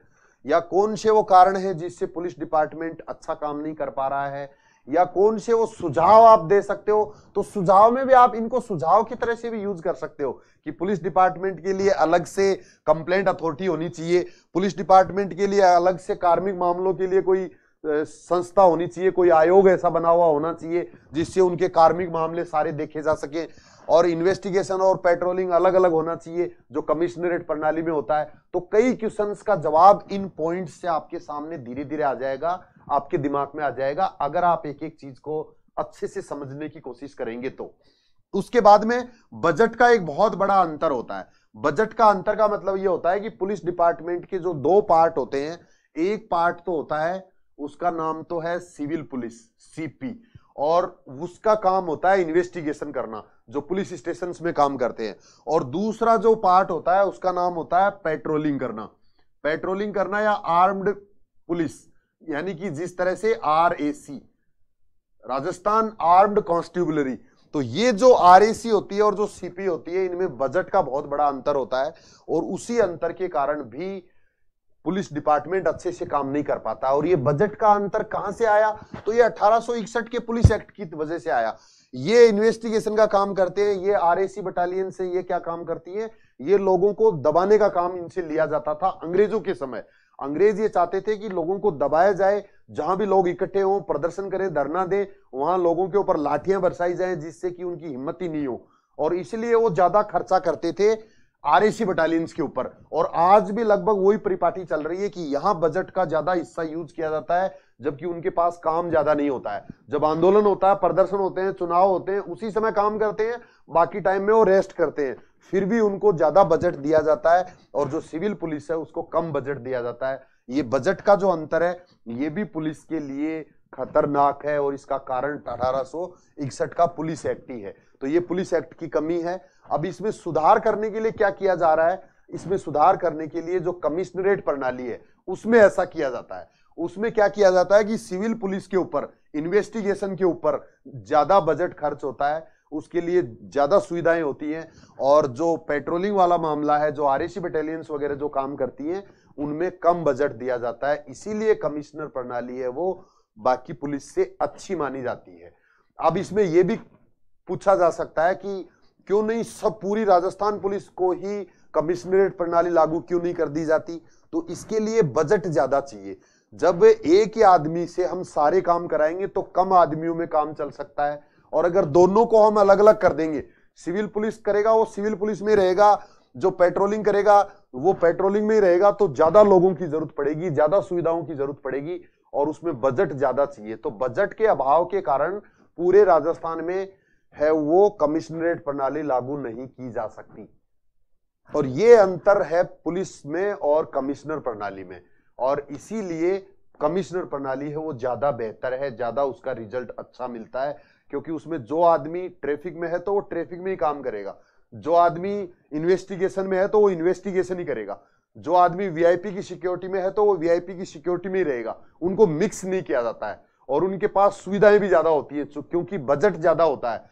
या कौन से वो कारण है जिससे पुलिस डिपार्टमेंट अच्छा काम नहीं कर पा रहा है या कौन से वो सुझाव आप दे सकते हो तो सुझाव में भी आप इनको सुझाव की तरह से भी यूज कर सकते हो कि पुलिस डिपार्टमेंट के लिए अलग से कंप्लेंट अथॉरिटी होनी चाहिए पुलिस डिपार्टमेंट के लिए अलग से कार्मिक मामलों के लिए कोई संस्था होनी चाहिए कोई आयोग ऐसा बना हुआ होना चाहिए जिससे उनके कार्मिक मामले सारे देखे जा सके और इन्वेस्टिगेशन और पेट्रोलिंग अलग अलग होना चाहिए जो कमिश्नरेट प्रणाली में होता है तो कई क्वेश्चंस का जवाब इन पॉइंट्स से आपके सामने धीरे धीरे आ जाएगा आपके दिमाग में आ जाएगा अगर आप एक एक चीज को अच्छे से समझने की कोशिश करेंगे तो उसके बाद में बजट का एक बहुत बड़ा अंतर होता है बजट का अंतर का मतलब यह होता है कि पुलिस डिपार्टमेंट के जो दो पार्ट होते हैं एक पार्ट तो होता है उसका नाम तो है सिविल पुलिस सीपी और उसका काम होता है इन्वेस्टिगेशन करना जो पुलिस स्टेशन में काम करते हैं और दूसरा जो पार्ट होता है उसका नाम होता है पेट्रोलिंग करना पेट्रोलिंग करना या आर्म्ड पुलिस यानी कि जिस तरह से आर राजस्थान आर्म्ड कॉन्स्टिबुलरी तो ये जो आर होती है और जो सीपी होती है इनमें बजट का बहुत बड़ा अंतर होता है और उसी अंतर के कारण भी पुलिस डिपार्टमेंट अच्छे से काम नहीं कर पाता और ये बजट का अंतर कहां से आया तो ये अठारह के पुलिस एक्ट की वजह से आया ये इन्वेस्टिगेशन का काम करते हैं ये एसी बटालियन से ये क्या काम करती है ये लोगों को दबाने का काम इनसे लिया जाता था अंग्रेजों के समय अंग्रेज ये चाहते थे कि लोगों को दबाया जाए जहां भी लोग इकट्ठे हों प्रदर्शन करें धरना दें वहां लोगों के ऊपर लाठियां बरसाई जाए जिससे कि उनकी हिम्मत ही नहीं हो और इसलिए वो ज्यादा खर्चा करते थे आरएसी बटालियंस के ऊपर और आज भी लगभग वही परिपाटी चल रही है कि यहां बजट का ज्यादा हिस्सा यूज किया जाता है जबकि उनके पास काम ज्यादा नहीं होता है जब आंदोलन होता है प्रदर्शन होते हैं चुनाव होते हैं उसी समय काम करते हैं बाकी टाइम में वो रेस्ट करते हैं फिर भी उनको ज्यादा बजट दिया जाता है और जो सिविल पुलिस है उसको कम बजट दिया जाता है ये बजट का जो अंतर है ये भी पुलिस के लिए खतरनाक है और इसका कारण अठारह का पुलिस एक्ट ही है तो ये पुलिस एक्ट की कमी है अब इसमें सुधार करने के लिए क्या किया जा रहा है इसमें सुधार करने के लिए जो कमिश्नरेट प्रणाली है उसमें ऐसा किया जाता है उसमें क्या किया जाता है कि सिविल पुलिस के ऊपर इन्वेस्टिगेशन के ऊपर ज्यादा बजट खर्च होता है उसके लिए ज़्यादा सुविधाएं होती हैं और जो पेट्रोलिंग वाला मामला है जो आर बटालियंस वगैरह जो काम करती हैं उनमें कम बजट दिया जाता है इसीलिए कमिश्नर प्रणाली है वो बाकी पुलिस से अच्छी मानी जाती है अब इसमें यह भी पूछा जा सकता है कि क्यों नहीं सब पूरी राजस्थान पुलिस को ही कमिश्नरेट प्रणाली लागू क्यों नहीं कर दी जाती तो इसके लिए बजट ज्यादा चाहिए जब एक ही आदमी से हम सारे काम कराएंगे तो कम आदमियों में काम चल सकता है और अगर दोनों को हम अलग अलग कर देंगे सिविल पुलिस करेगा वो सिविल पुलिस में रहेगा जो पेट्रोलिंग करेगा वो पेट्रोलिंग में ही रहेगा तो ज्यादा लोगों की जरूरत पड़ेगी ज्यादा सुविधाओं की जरूरत पड़ेगी और उसमें बजट ज्यादा चाहिए तो बजट के अभाव के कारण पूरे राजस्थान में है वो कमिश्नरेट प्रणाली लागू नहीं की जा सकती और ये अंतर है पुलिस में और कमिश्नर प्रणाली में और इसीलिए कमिश्नर प्रणाली है वो ज्यादा बेहतर है ज्यादा उसका रिजल्ट अच्छा मिलता है क्योंकि उसमें जो आदमी ट्रैफिक में है तो वो ट्रैफिक में ही काम करेगा जो आदमी इन्वेस्टिगेशन में है तो वो इन्वेस्टिगेशन ही करेगा जो आदमी वीआईपी की सिक्योरिटी में है तो वो वीआईपी की सिक्योरिटी में ही रहेगा उनको मिक्स नहीं किया जाता है और उनके पास सुविधाएं भी ज्यादा होती है क्योंकि बजट ज्यादा होता है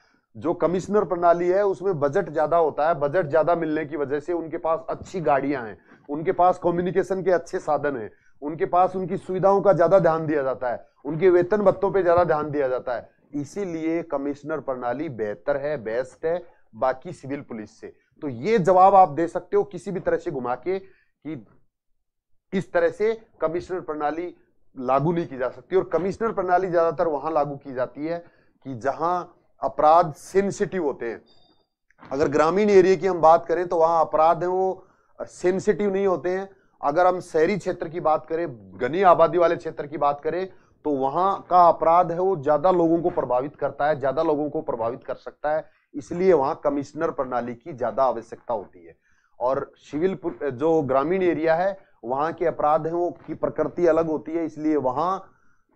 जो कमिश्नर प्रणाली है उसमें बजट ज्यादा होता है बजट ज्यादा मिलने की वजह से उनके पास अच्छी गाड़ियां हैं उनके पास कम्युनिकेशन के अच्छे साधन हैं उनके पास उनकी सुविधाओं का ज्यादा ध्यान दिया जाता है उनके वेतन भत्तों पर ज्यादा ध्यान दिया जाता है इसीलिए कमिश्नर प्रणाली बेहतर है बेस्ट है बाकी सिविल पुलिस से तो ये जवाब आप दे सकते हो किसी भी तरह से घुमा के कि इस तरह से कमिश्नर प्रणाली लागू नहीं की जा सकती और कमिश्नर प्रणाली ज्यादातर वहां लागू की जाती है कि जहां अपराध सेंसिटिव होते हैं अगर ग्रामीण एरिया की हम बात करें तो वहां अपराध है वो सेंसिटिव नहीं होते हैं अगर हम शहरी क्षेत्र की बात करें घनी आबादी वाले क्षेत्र की बात करें तो वहां का अपराध है वो ज्यादा लोगों को प्रभावित करता है ज्यादा लोगों को प्रभावित कर सकता है इसलिए वहां कमिश्नर प्रणाली की ज्यादा आवश्यकता होती है और सिविल जो ग्रामीण एरिया है वहां के अपराध है वो की प्रकृति अलग होती है इसलिए वहां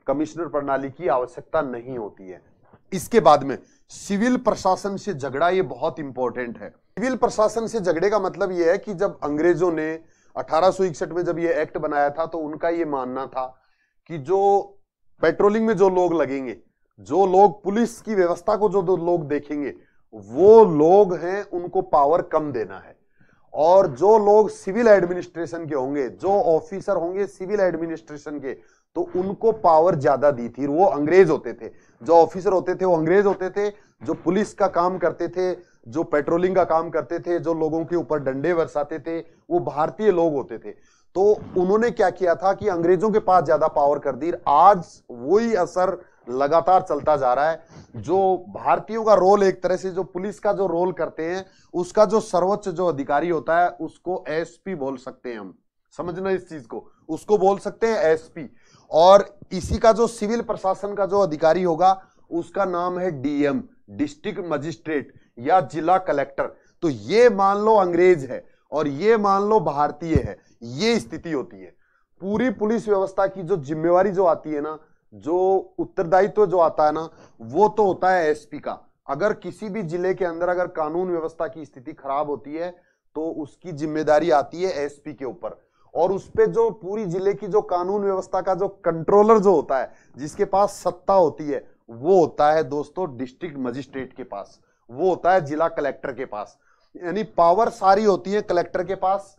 कमिश्नर प्रणाली की आवश्यकता नहीं होती है इसके बाद में सिविल प्रशासन से झगड़ा ये बहुत इंपॉर्टेंट है सिविल प्रशासन से झगड़े का मतलब ये है कि जब अंग्रेजों ने अठारह में जब ये एक्ट बनाया था तो उनका ये मानना था कि जो पेट्रोलिंग में जो लोग लगेंगे जो लोग पुलिस की व्यवस्था को जो लोग देखेंगे वो लोग हैं उनको पावर कम देना है और जो लोग सिविल एडमिनिस्ट्रेशन के होंगे जो ऑफिसर होंगे सिविल एडमिनिस्ट्रेशन के तो उनको पावर ज्यादा दी थी वो अंग्रेज होते थे जो ऑफिसर होते थे वो अंग्रेज होते थे जो पुलिस का काम करते थे जो पेट्रोलिंग का काम करते थे जो लोगों के ऊपर डंडे बरसाते थे वो भारतीय लोग होते थे तो उन्होंने क्या किया था कि अंग्रेजों के पास ज्यादा पावर कर दी आज वही असर लगातार चलता जा रहा है जो भारतीयों का रोल एक तरह से जो पुलिस का जो रोल करते हैं उसका जो सर्वोच्च जो अधिकारी होता है उसको एसपी बोल सकते हैं हम समझना इस चीज को उसको बोल सकते हैं एसपी और इसी का जो सिविल प्रशासन का जो अधिकारी होगा उसका नाम है डीएम डिस्ट्रिक्ट मजिस्ट्रेट या जिला कलेक्टर तो ये मान लो अंग्रेज है और ये मान लो भारतीय है ये स्थिति होती है पूरी पुलिस व्यवस्था की जो जिम्मेवारी जो आती है ना जो उत्तरदायित्व जो आता है ना वो तो होता है एसपी का अगर किसी भी जिले के अंदर अगर कानून व्यवस्था की स्थिति खराब होती है तो उसकी जिम्मेदारी आती है एसपी के ऊपर और उस पर जो पूरी जिले की जो कानून व्यवस्था का जो कंट्रोलर जो होता है जिसके पास सत्ता होती है वो होता है दोस्तों डिस्ट्रिक्ट मजिस्ट्रेट के पास वो होता है जिला कलेक्टर के पास यानी पावर सारी होती है कलेक्टर के पास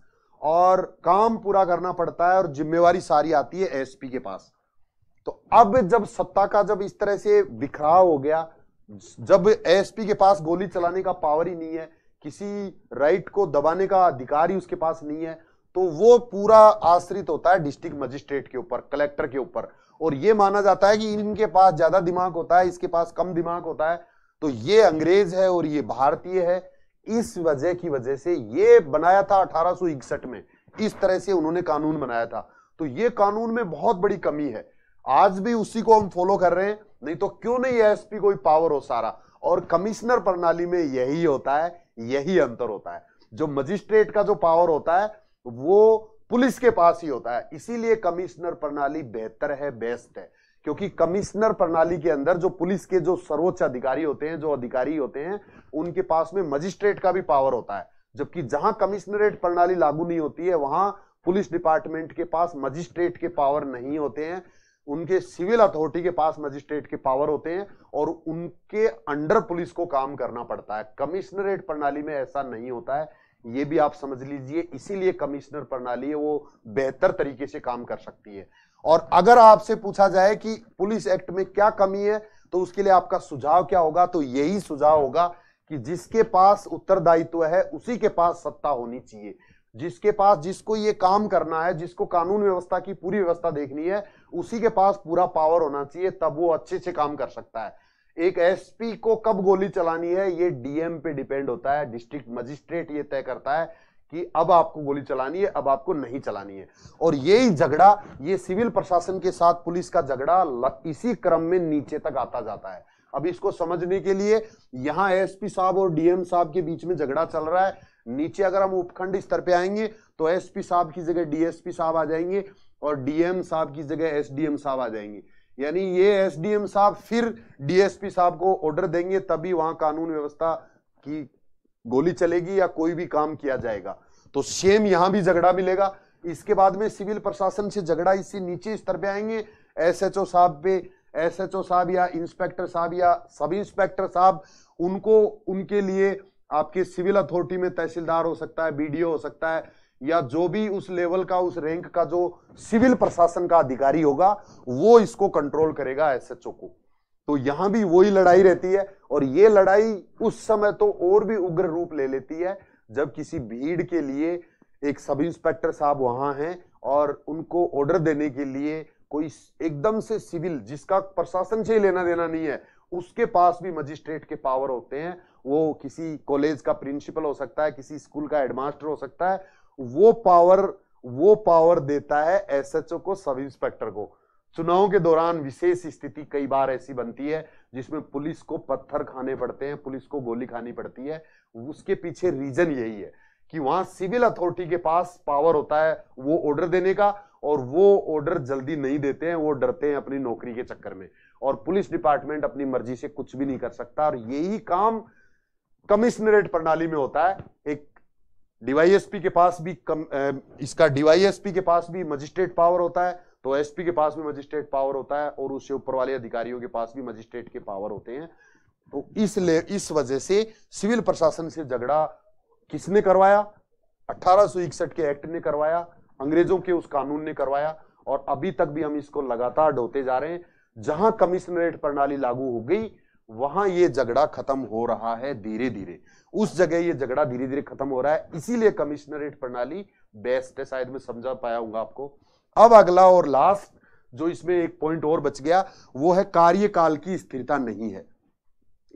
और काम पूरा करना पड़ता है और जिम्मेवारी सारी आती है एसपी के पास तो अब जब सत्ता का जब इस तरह से बिखराव हो गया जब एसपी के पास गोली चलाने का पावर ही नहीं है किसी राइट को दबाने का अधिकार ही उसके पास नहीं है तो वो पूरा आश्रित होता है डिस्ट्रिक्ट मजिस्ट्रेट के ऊपर कलेक्टर के ऊपर और ये माना जाता है कि इनके पास ज्यादा दिमाग होता है इसके पास कम दिमाग होता है तो ये अंग्रेज है और ये भारतीय है इस वजह की वजह से ये बनाया था अठारह में इस तरह से उन्होंने कानून बनाया था तो ये कानून में बहुत बड़ी कमी है आज भी उसी को हम फॉलो कर रहे हैं नहीं तो क्यों नहीं पी कोई पावर हो सारा और कमिश्नर प्रणाली में यही होता है यही अंतर होता है जो मजिस्ट्रेट का जो पावर होता है वो पुलिस के पास ही होता है इसीलिए कमिश्नर प्रणाली बेहतर है बेस्ट है क्योंकि कमिश्नर प्रणाली के अंदर जो पुलिस के जो सर्वोच्च अधिकारी होते हैं जो अधिकारी होते हैं उनके पास में मजिस्ट्रेट का भी पावर होता है जबकि जहां कमिश्नरेट प्रणाली लागू नहीं होती है वहां पुलिस डिपार्टमेंट के पास मजिस्ट्रेट के पावर नहीं होते हैं उनके सिविल अथॉरिटी के पास मजिस्ट्रेट के पावर होते हैं और उनके अंडर पुलिस को काम करना पड़ता है कमिश्नरेट प्रणाली में ऐसा नहीं होता है ये भी आप समझ लीजिए इसीलिए कमिश्नर प्रणाली वो बेहतर तरीके से काम कर सकती है और अगर आपसे पूछा जाए कि पुलिस एक्ट में क्या कमी है तो उसके लिए आपका सुझाव क्या होगा तो यही सुझाव होगा कि जिसके पास उत्तरदायित्व है उसी के पास सत्ता होनी चाहिए जिसके पास जिसको ये काम करना है जिसको कानून व्यवस्था की पूरी व्यवस्था देखनी है उसी के पास पूरा पावर होना चाहिए तब वो अच्छे से काम कर सकता है एक एसपी को कब गोली चलानी है ये डीएम पे डिपेंड होता है डिस्ट्रिक्ट मजिस्ट्रेट ये तय करता है कि अब आपको गोली चलानी है अब आपको नहीं चलानी है और यही झगड़ा ये सिविल प्रशासन के साथ पुलिस का झगड़ा इसी क्रम में नीचे तक आता जाता है अब इसको समझने के लिए यहाँ एसपी साहब और डीएम साहब के बीच में झगड़ा चल रहा है नीचे अगर हम उपखंड स्तर पे आएंगे तो एसपी साहब की जगह डीएसपी साहब आ जाएंगे और डीएम साहब की जगह एसडीएम साहब आ जाएंगे यानी ये एसडीएम साहब फिर डीएसपी साहब को ऑर्डर देंगे तभी वहां कानून व्यवस्था की गोली चलेगी या कोई भी काम किया जाएगा तो सेम यहां भी झगड़ा मिलेगा इसके बाद में सिविल प्रशासन से झगड़ा इससे नीचे स्तर पे आएंगे एसएचओ साहब पे एसएचओ साहब या इंस्पेक्टर साहब या सब इंस्पेक्टर साहब उनको उनके लिए आपके सिविल अथॉरिटी में तहसीलदार हो सकता है बीडीओ हो सकता है या जो भी उस लेवल का उस रैंक का जो सिविल प्रशासन का अधिकारी होगा वो इसको कंट्रोल करेगा एसएचओ को तो यहां भी वही लड़ाई रहती है और ये लड़ाई उस समय तो और भी उग्र रूप ले लेती है जब किसी भीड़ के लिए एक सब इंस्पेक्टर साहब वहां हैं और उनको ऑर्डर देने के लिए कोई एकदम से सिविल जिसका प्रशासन से ही लेना देना नहीं है उसके पास भी मजिस्ट्रेट के पावर होते हैं वो किसी कॉलेज का प्रिंसिपल हो सकता है किसी स्कूल का हेडमास्टर हो सकता है वो पावर वो पावर देता है एसएचओ को सब इंस्पेक्टर को चुनाव के दौरान विशेष स्थिति कई बार ऐसी बनती है जिसमें पुलिस को पत्थर खाने पड़ते हैं पुलिस को गोली खानी पड़ती है उसके पीछे रीजन यही है कि वहां सिविल अथॉरिटी के पास पावर होता है वो ऑर्डर देने का और वो ऑर्डर जल्दी नहीं देते हैं वो डरते हैं अपनी नौकरी के चक्कर में और पुलिस डिपार्टमेंट अपनी मर्जी से कुछ भी नहीं कर सकता और यही काम कमिश्नरेट प्रणाली में होता है एक डीवाईएसपी के पास भी कम, इसका डीवाईएसपी के पास भी मजिस्ट्रेट पावर होता है तो एसपी के पास भी मजिस्ट्रेट पावर होता है और उससे ऊपर वाले अधिकारियों के पास भी मजिस्ट्रेट के पावर होते हैं तो इसलिए इस वजह से सिविल प्रशासन से झगड़ा किसने करवाया अठारह के एक्ट ने करवाया अंग्रेजों के उस कानून ने करवाया और अभी तक भी हम इसको लगातार ढोते जा रहे हैं जहां कमिश्नरेट प्रणाली लागू हो गई वहां ये झगड़ा खत्म हो रहा है धीरे धीरे उस जगह ये झगड़ा धीरे धीरे खत्म हो रहा है इसीलिए कमिश्नरेट प्रणाली बेस्ट है शायद मैं समझा पाया हूंगा आपको अब अगला और लास्ट जो इसमें एक पॉइंट और बच गया वो है कार्यकाल की स्थिरता नहीं है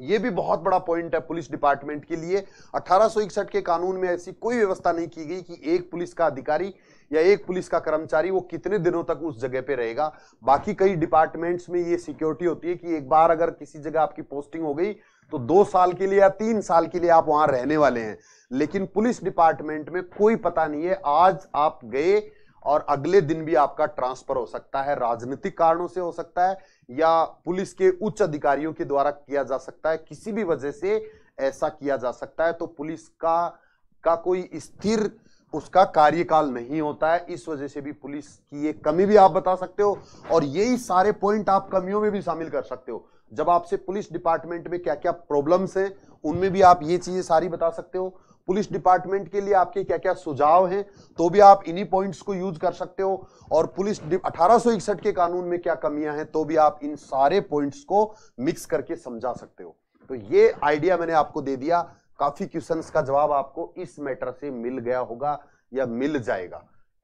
यह भी बहुत बड़ा पॉइंट है पुलिस डिपार्टमेंट के लिए अठारह के कानून में ऐसी कोई व्यवस्था नहीं की गई कि एक पुलिस का अधिकारी या एक पुलिस का कर्मचारी वो कितने दिनों तक उस जगह पे रहेगा बाकी कई डिपार्टमेंट्स में ये सिक्योरिटी होती है कि एक बार अगर किसी जगह आपकी पोस्टिंग हो गई तो दो साल के लिए या तीन साल के लिए आप वहां रहने वाले हैं लेकिन पुलिस डिपार्टमेंट में कोई पता नहीं है आज आप गए और अगले दिन भी आपका ट्रांसफर हो सकता है राजनीतिक कारणों से हो सकता है या पुलिस के उच्च अधिकारियों के द्वारा किया जा सकता है किसी भी वजह से ऐसा किया जा सकता है तो पुलिस का का कोई स्थिर उसका कार्यकाल नहीं होता है इस वजह से भी पुलिस की ये कमी भी आप बता सकते हो और यही सारे पॉइंट आप कमियों में भी शामिल कर सकते हो जब आपसे पुलिस डिपार्टमेंट में क्या क्या प्रॉब्लम्स हैं उनमें भी आप ये चीजें सारी बता सकते हो पुलिस डिपार्टमेंट के लिए आपके क्या क्या सुझाव हैं तो भी आप इन्हीं पॉइंट्स को यूज कर सकते हो और पुलिस अठारह के कानून में क्या कमियां हैं तो भी आप इन सारे पॉइंट्स को मिक्स करके समझा सकते हो तो ये आइडिया मैंने आपको दे दिया काफी क्वेश्चंस का जवाब आपको इस मैटर से मिल गया होगा या मिल जाएगा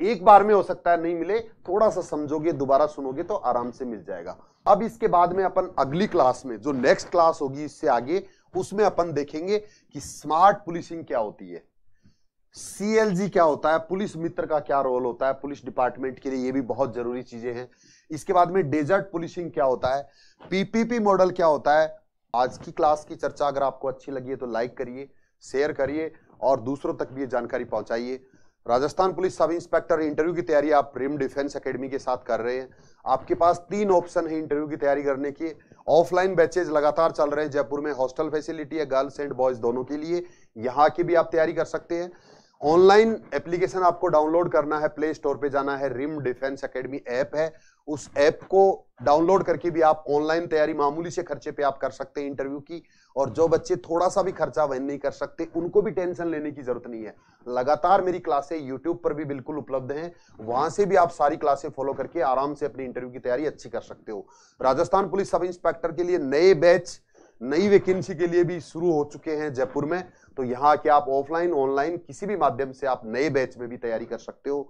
एक बार में हो सकता है नहीं मिले थोड़ा सा समझोगे दोबारा सुनोगे तो आराम से मिल जाएगा अब इसके बाद में अपन अगली क्लास में जो नेक्स्ट क्लास होगी इससे आगे उसमें अपन देखेंगे कि स्मार्ट पुलिसिंग क्या होती है सीएलजी क्या होता है पुलिस मित्र का क्या रोल होता है पुलिस डिपार्टमेंट के लिए ये भी बहुत जरूरी चीजें हैं इसके बाद में डेजर्ट पुलिसिंग क्या होता है पीपीपी मॉडल क्या होता है आज की क्लास की चर्चा अगर आपको अच्छी लगी है तो लाइक करिए शेयर करिए और दूसरों तक भी ये जानकारी पहुंचाइए Rajasthan police sub inspector interview की तैयारी आप प्रेम डिफेंस एकेडमी के साथ कर रहे हैं आपके पास तीन ऑप्शन है इंटरव्यू की तैयारी करने की ऑफलाइन बैचेज लगातार चल रहे हैं जयपुर में हॉस्टल फैसिलिटी है गर्ल्स एंड बॉयज दोनों के लिए यहाँ की भी आप तैयारी कर सकते हैं ऑनलाइन एप्लीकेशन आपको डाउनलोड करना है प्ले स्टोर पे जाना है रिम डिफेंस एकेडमी ऐप है उस ऐप को डाउनलोड करके भी आप ऑनलाइन तैयारी मामूली से खर्चे पे आप कर सकते हैं इंटरव्यू की और जो बच्चे थोड़ा सा भी खर्चा वहन नहीं कर सकते उनको भी टेंशन लेने की जरूरत नहीं है लगातार मेरी क्लासे यूट्यूब पर भी बिल्कुल उपलब्ध हैं वहां से भी आप सारी क्लासे फॉलो करके आराम से अपनी इंटरव्यू की तैयारी अच्छी कर सकते हो राजस्थान पुलिस सब इंस्पेक्टर के लिए नए बैच नई वैकेंसी के लिए भी शुरू हो चुके हैं जयपुर में तो यहाँ के आप ऑफलाइन ऑनलाइन किसी भी माध्यम से आप नए बैच में भी तैयारी कर सकते हो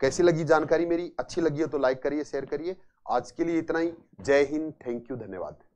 कैसी लगी जानकारी मेरी अच्छी लगी हो तो लाइक करिए शेयर करिए आज के लिए इतना ही जय हिंद थैंक यू धन्यवाद